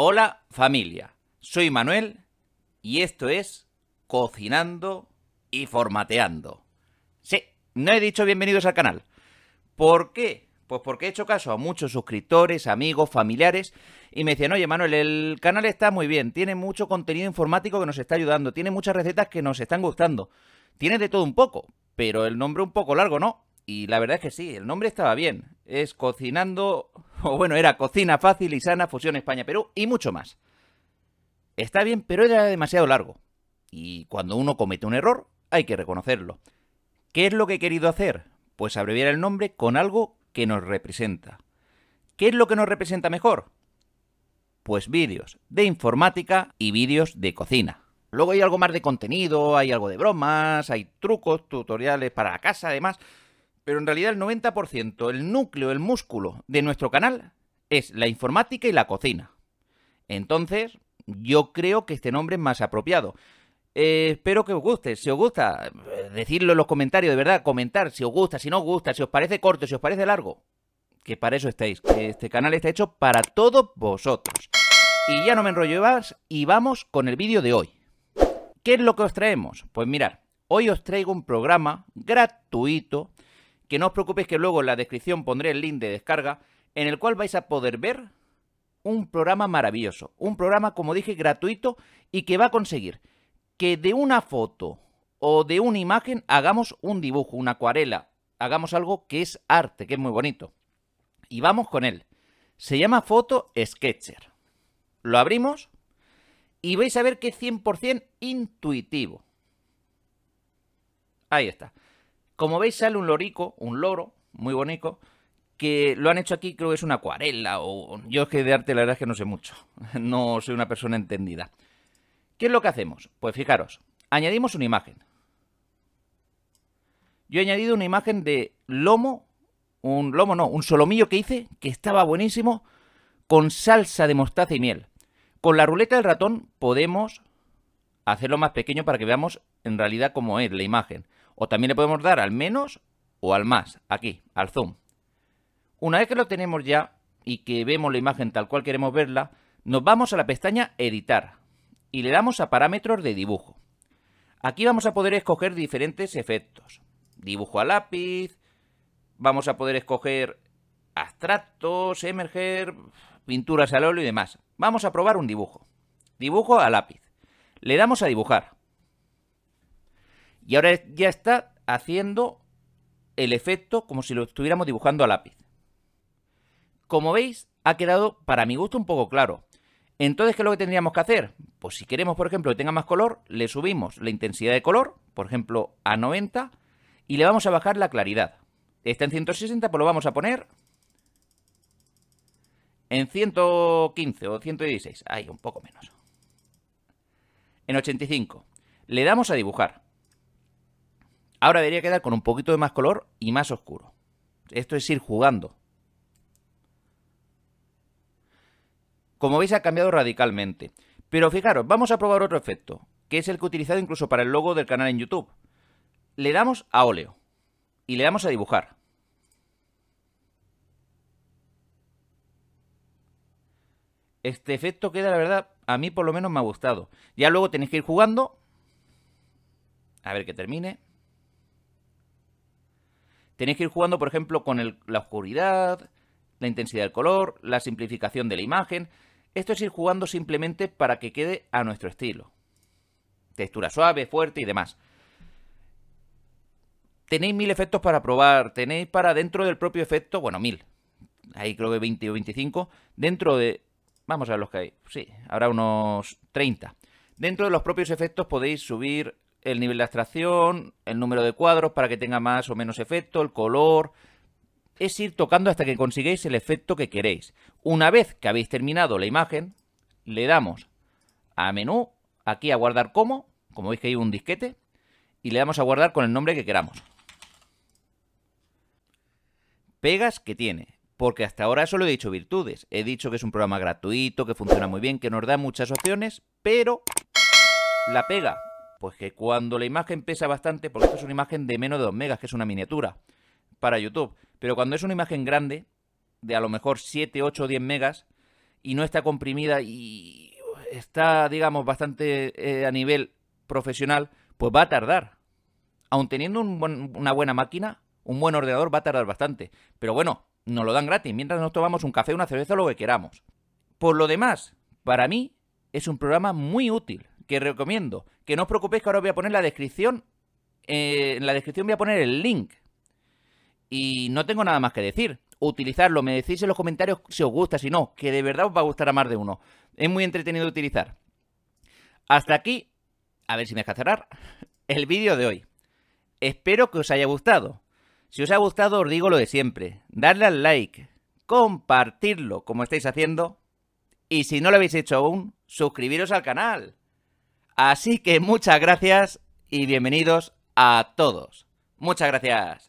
Hola familia, soy Manuel y esto es Cocinando y Formateando. Sí, no he dicho bienvenidos al canal. ¿Por qué? Pues porque he hecho caso a muchos suscriptores, amigos, familiares y me decían, oye Manuel, el canal está muy bien, tiene mucho contenido informático que nos está ayudando, tiene muchas recetas que nos están gustando, tiene de todo un poco, pero el nombre un poco largo, ¿no? Y la verdad es que sí, el nombre estaba bien. Es Cocinando o bueno, era Cocina Fácil y Sana, Fusión España-Perú y mucho más. Está bien, pero era demasiado largo. Y cuando uno comete un error, hay que reconocerlo. ¿Qué es lo que he querido hacer? Pues abreviar el nombre con algo que nos representa. ¿Qué es lo que nos representa mejor? Pues vídeos de informática y vídeos de cocina. Luego hay algo más de contenido, hay algo de bromas, hay trucos, tutoriales para la casa, además. Pero en realidad el 90%, el núcleo, el músculo de nuestro canal es la informática y la cocina. Entonces, yo creo que este nombre es más apropiado. Eh, espero que os guste. Si os gusta, eh, decirlo en los comentarios, de verdad, comentar si os gusta, si no os gusta, si os parece corto, si os parece largo. Que para eso estáis. que Este canal está hecho para todos vosotros. Y ya no me enrollo más y vamos con el vídeo de hoy. ¿Qué es lo que os traemos? Pues mirad, hoy os traigo un programa gratuito que no os preocupéis que luego en la descripción pondré el link de descarga, en el cual vais a poder ver un programa maravilloso, un programa, como dije, gratuito y que va a conseguir que de una foto o de una imagen hagamos un dibujo, una acuarela, hagamos algo que es arte, que es muy bonito. Y vamos con él. Se llama Photo Sketcher. Lo abrimos y vais a ver que es 100% intuitivo. Ahí está. Como veis sale un lorico, un loro, muy bonito, que lo han hecho aquí, creo que es una acuarela o... Yo es que de arte la verdad es que no sé mucho, no soy una persona entendida. ¿Qué es lo que hacemos? Pues fijaros, añadimos una imagen. Yo he añadido una imagen de lomo, un lomo no, un solomillo que hice, que estaba buenísimo, con salsa de mostaza y miel. Con la ruleta del ratón podemos hacerlo más pequeño para que veamos en realidad cómo es la imagen. O también le podemos dar al menos o al más, aquí, al zoom. Una vez que lo tenemos ya y que vemos la imagen tal cual queremos verla, nos vamos a la pestaña Editar y le damos a Parámetros de dibujo. Aquí vamos a poder escoger diferentes efectos. Dibujo a lápiz, vamos a poder escoger abstractos, emerger, pinturas al óleo y demás. Vamos a probar un dibujo. Dibujo a lápiz. Le damos a dibujar. Y ahora ya está haciendo el efecto como si lo estuviéramos dibujando a lápiz. Como veis, ha quedado para mi gusto un poco claro. Entonces, ¿qué es lo que tendríamos que hacer? Pues si queremos, por ejemplo, que tenga más color, le subimos la intensidad de color, por ejemplo, a 90, y le vamos a bajar la claridad. Está en 160, pues lo vamos a poner en 115 o 116. Ahí, un poco menos. En 85. Le damos a dibujar. Ahora debería quedar con un poquito de más color y más oscuro. Esto es ir jugando. Como veis ha cambiado radicalmente. Pero fijaros, vamos a probar otro efecto, que es el que he utilizado incluso para el logo del canal en YouTube. Le damos a óleo y le damos a dibujar. Este efecto queda, la verdad, a mí por lo menos me ha gustado. Ya luego tenéis que ir jugando. A ver que termine. Tenéis que ir jugando, por ejemplo, con la oscuridad, la intensidad del color, la simplificación de la imagen. Esto es ir jugando simplemente para que quede a nuestro estilo. Textura suave, fuerte y demás. Tenéis mil efectos para probar, tenéis para dentro del propio efecto, bueno, mil. Ahí creo que 20 o 25. Dentro de... Vamos a ver los que hay. Sí, habrá unos 30. Dentro de los propios efectos podéis subir el nivel de abstracción, el número de cuadros para que tenga más o menos efecto, el color... Es ir tocando hasta que consigáis el efecto que queréis. Una vez que habéis terminado la imagen, le damos a menú, aquí a guardar como, como veis que hay un disquete, y le damos a guardar con el nombre que queramos. Pegas que tiene, porque hasta ahora solo he dicho virtudes. He dicho que es un programa gratuito, que funciona muy bien, que nos da muchas opciones, pero la pega pues que cuando la imagen pesa bastante, porque esto es una imagen de menos de 2 megas, que es una miniatura para YouTube, pero cuando es una imagen grande, de a lo mejor 7, 8 o 10 megas, y no está comprimida y está, digamos, bastante eh, a nivel profesional, pues va a tardar. Aun teniendo una buena máquina, un buen ordenador va a tardar bastante. Pero bueno, nos lo dan gratis, mientras nos tomamos un café, una cerveza, lo que queramos. Por lo demás, para mí es un programa muy útil que recomiendo. Que no os preocupéis que ahora os voy a poner la descripción. Eh, en la descripción voy a poner el link. Y no tengo nada más que decir. Utilizarlo, me decís en los comentarios si os gusta, si no, que de verdad os va a gustar a más de uno. Es muy entretenido utilizar. Hasta aquí, a ver si me deja cerrar, el vídeo de hoy. Espero que os haya gustado. Si os ha gustado, os digo lo de siempre. Darle al like, compartirlo como estáis haciendo. Y si no lo habéis hecho aún, suscribiros al canal. Así que muchas gracias y bienvenidos a todos. Muchas gracias.